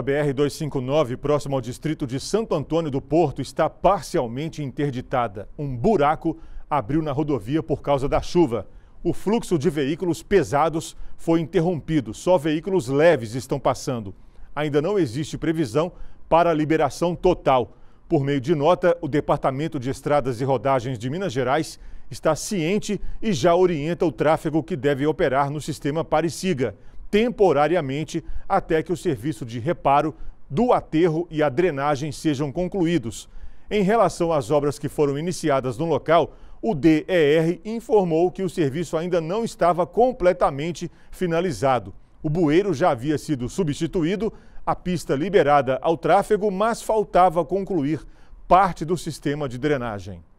A BR-259, próximo ao distrito de Santo Antônio do Porto, está parcialmente interditada. Um buraco abriu na rodovia por causa da chuva. O fluxo de veículos pesados foi interrompido, só veículos leves estão passando. Ainda não existe previsão para a liberação total. Por meio de nota, o Departamento de Estradas e Rodagens de Minas Gerais está ciente e já orienta o tráfego que deve operar no sistema Pariciga temporariamente até que o serviço de reparo do aterro e a drenagem sejam concluídos. Em relação às obras que foram iniciadas no local, o DER informou que o serviço ainda não estava completamente finalizado. O bueiro já havia sido substituído, a pista liberada ao tráfego, mas faltava concluir parte do sistema de drenagem.